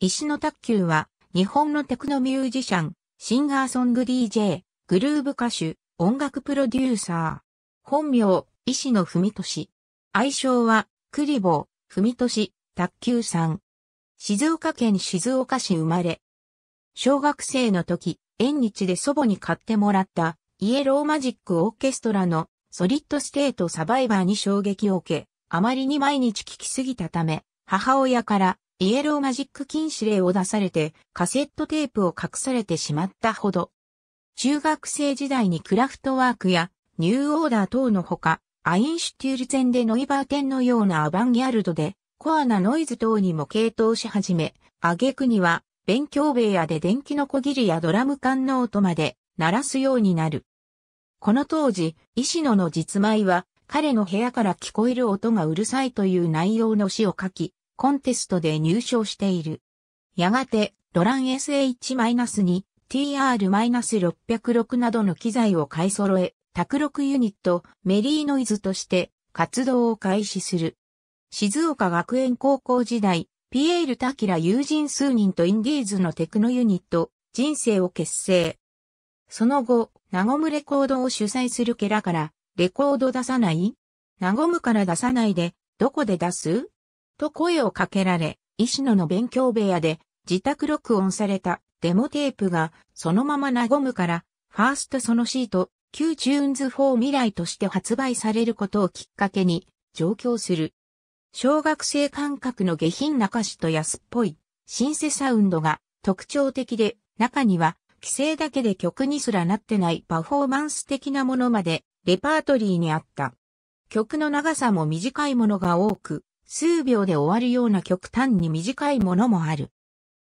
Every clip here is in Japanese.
石野卓球は、日本のテクノミュージシャン、シンガーソング DJ、グルーブ歌手、音楽プロデューサー。本名、石野文俊。愛称は、クリボー、文俊、卓球さん。静岡県静岡市生まれ。小学生の時、縁日で祖母に買ってもらった、イエローマジックオーケストラの、ソリッドステートサバイバーに衝撃を受け、あまりに毎日聴きすぎたため、母親から、イエローマジック禁止令を出されてカセットテープを隠されてしまったほど。中学生時代にクラフトワークやニューオーダー等のほか、アインシュテュールゼンでノイバーテンのようなアバンギャルドでコアなノイズ等にも傾倒し始め、挙句には勉強部屋で電気のこぎりやドラム缶の音まで鳴らすようになる。この当時、石野の実前は彼の部屋から聞こえる音がうるさいという内容の詩を書き、コンテストで入賞している。やがて、ロラン SH-2、TR-606 などの機材を買い揃え、卓録ユニット、メリーノイズとして活動を開始する。静岡学園高校時代、ピエール・タキラ友人数人とインディーズのテクノユニット、人生を結成。その後、ナゴムレコードを主催するケラから、レコード出さないナゴムから出さないで、どこで出すと声をかけられ、石野の勉強部屋で自宅録音されたデモテープがそのままナゴムからファーストそのシート、旧チューンズ4未来として発売されることをきっかけに上京する。小学生感覚の下品な歌詞と安っぽいシンセサウンドが特徴的で中には規制だけで曲にすらなってないパフォーマンス的なものまでレパートリーにあった。曲の長さも短いものが多く、数秒で終わるような極端に短いものもある。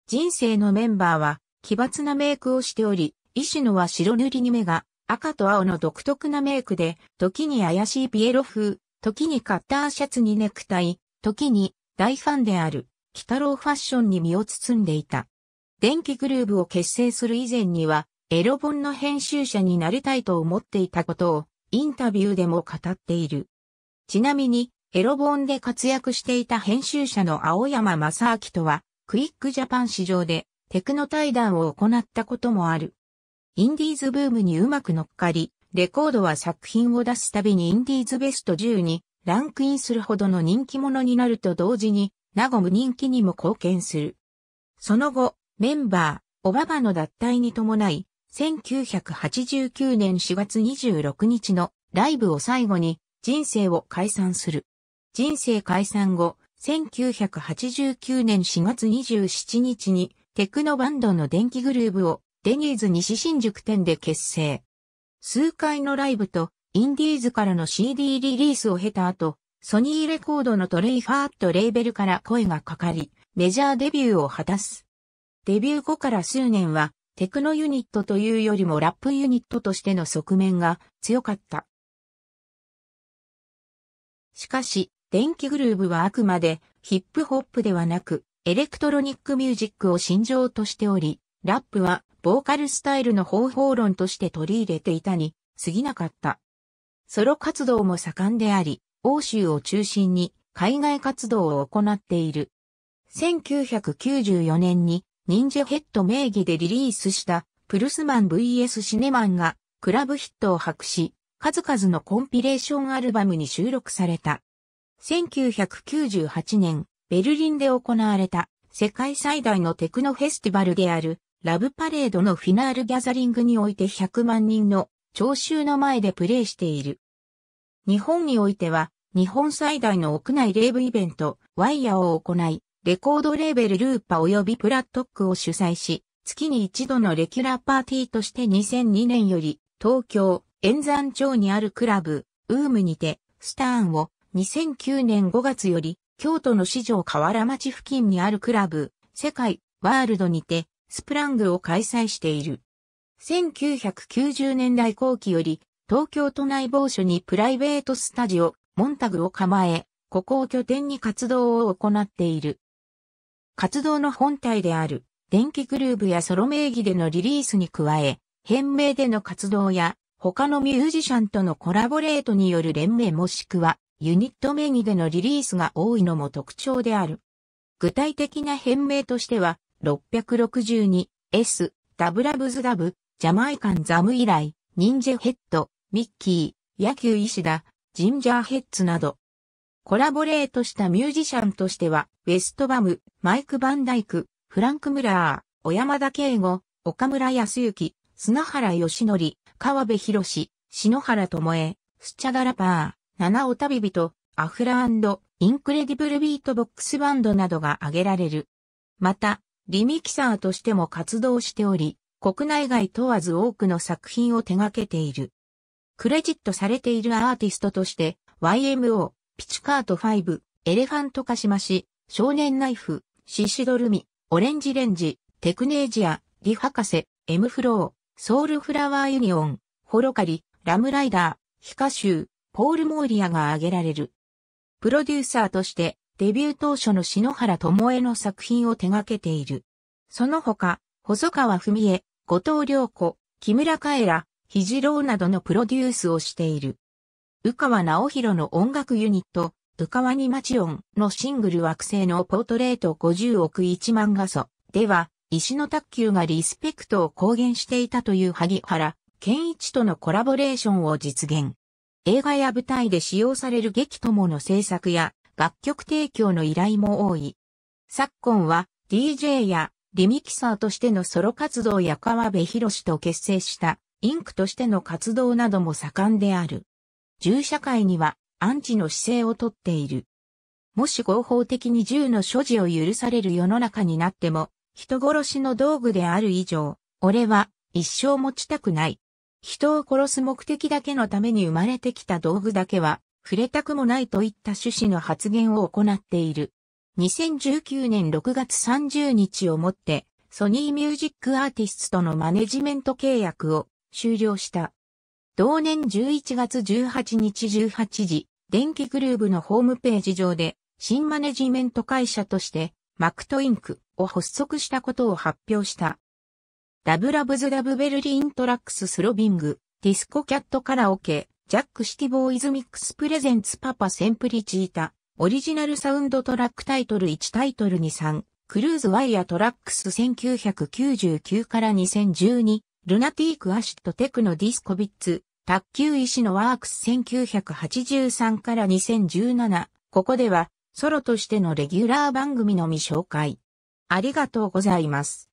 人生のメンバーは、奇抜なメイクをしており、石野は白塗りに目が、赤と青の独特なメイクで、時に怪しいピエロ風、時にカッターシャツにネクタイ、時に大ファンである、北郎ファッションに身を包んでいた。電気グルーブを結成する以前には、エロ本の編集者になりたいと思っていたことを、インタビューでも語っている。ちなみに、エロ本で活躍していた編集者の青山正明とは、クイックジャパン市場でテクノ対談を行ったこともある。インディーズブームにうまく乗っかり、レコードは作品を出すたびにインディーズベスト10にランクインするほどの人気者になると同時に、なゴム人気にも貢献する。その後、メンバー、おばばの脱退に伴い、1989年4月26日のライブを最後に人生を解散する。人生解散後、1989年4月27日にテクノバンドの電気グルーブをデニーズ西新宿店で結成。数回のライブとインディーズからの CD リリースを経た後、ソニーレコードのトレイファーットレーベルから声がかかり、メジャーデビューを果たす。デビュー後から数年は、テクノユニットというよりもラップユニットとしての側面が強かった。しかし、電気グルーブはあくまでヒップホップではなく、エレクトロニックミュージックを信条としており、ラップはボーカルスタイルの方法論として取り入れていたに過ぎなかった。ソロ活動も盛んであり、欧州を中心に海外活動を行っている。1994年に忍者ヘッド名義でリリースしたプルスマン VS シネマンがクラブヒットを博し、数々のコンピレーションアルバムに収録された。1998年、ベルリンで行われた世界最大のテクノフェスティバルであるラブパレードのフィナールギャザリングにおいて100万人の聴衆の前でプレイしている。日本においては日本最大の屋内レイブイベントワイヤーを行い、レコードレーベルルーパ及びプラットックを主催し、月に一度のレギュラーパーティーとして2002年より東京、円山町にあるクラブ、ウームにて、スターンを2009年5月より、京都の市場河原町付近にあるクラブ、世界、ワールドにて、スプラングを開催している。1990年代後期より、東京都内某所にプライベートスタジオ、モンタグを構え、ここを拠点に活動を行っている。活動の本体である、電気グルーブやソロ名義でのリリースに加え、編名での活動や、他のミュージシャンとのコラボレートによる連盟もしくは、ユニット名義でのリリースが多いのも特徴である。具体的な変名としては、662S、ダブラブズダブ、ジャマイカンザム以来、ニンジェヘッド、ミッキー、野球石田、ジンジャーヘッズなど。コラボレートしたミュージシャンとしては、ウェストバム、マイク・バンダイク、フランク・ムラー、小山田圭吾、岡村康之、砂原義則、川辺博篠原智恵、スチャダラパー、七尾旅人、アフラインクレディブルビートボックスバンドなどが挙げられる。また、リミキサーとしても活動しており、国内外問わず多くの作品を手掛けている。クレジットされているアーティストとして、YMO、ピチカート5、エレファントカシマシ、少年ナイフ、シシドルミ、オレンジレンジ、テクネージア、リ博士、エムフロー、ソウルフラワーユニオン、ホロカリ、ラムライダー、ヒカシュー、ポール・モーリアが挙げられる。プロデューサーとして、デビュー当初の篠原智恵の作品を手掛けている。その他、細川文江、後藤良子、木村カエラ、肘郎などのプロデュースをしている。宇川直弘の音楽ユニット、宇川にオンのシングル惑星のポートレート50億1万画素では、石の卓球がリスペクトを公言していたという萩原健一とのコラボレーションを実現。映画や舞台で使用される劇友の制作や楽曲提供の依頼も多い。昨今は DJ やリミキサーとしてのソロ活動や川辺博士と結成したインクとしての活動なども盛んである。銃社会にはアンチの姿勢をとっている。もし合法的に銃の所持を許される世の中になっても、人殺しの道具である以上、俺は一生持ちたくない。人を殺す目的だけのために生まれてきた道具だけは、触れたくもないといった趣旨の発言を行っている。2019年6月30日をもって、ソニーミュージックアーティストとのマネジメント契約を終了した。同年11月18日18時、電気グルーブのホームページ上で、新マネジメント会社として、マクトインクを発足したことを発表した。ダブラブズダブベルリントラックススロビング、ディスコキャットカラオケ、ジャックシティボーイズミックスプレゼンツパパセンプリチータ、オリジナルサウンドトラックタイトル1タイトル2 3クルーズワイヤートラックス1999から2012、ルナティークアシットテクノディスコビッツ、卓球医師のワークス1983から2017、ここではソロとしてのレギュラー番組のみ紹介。ありがとうございます。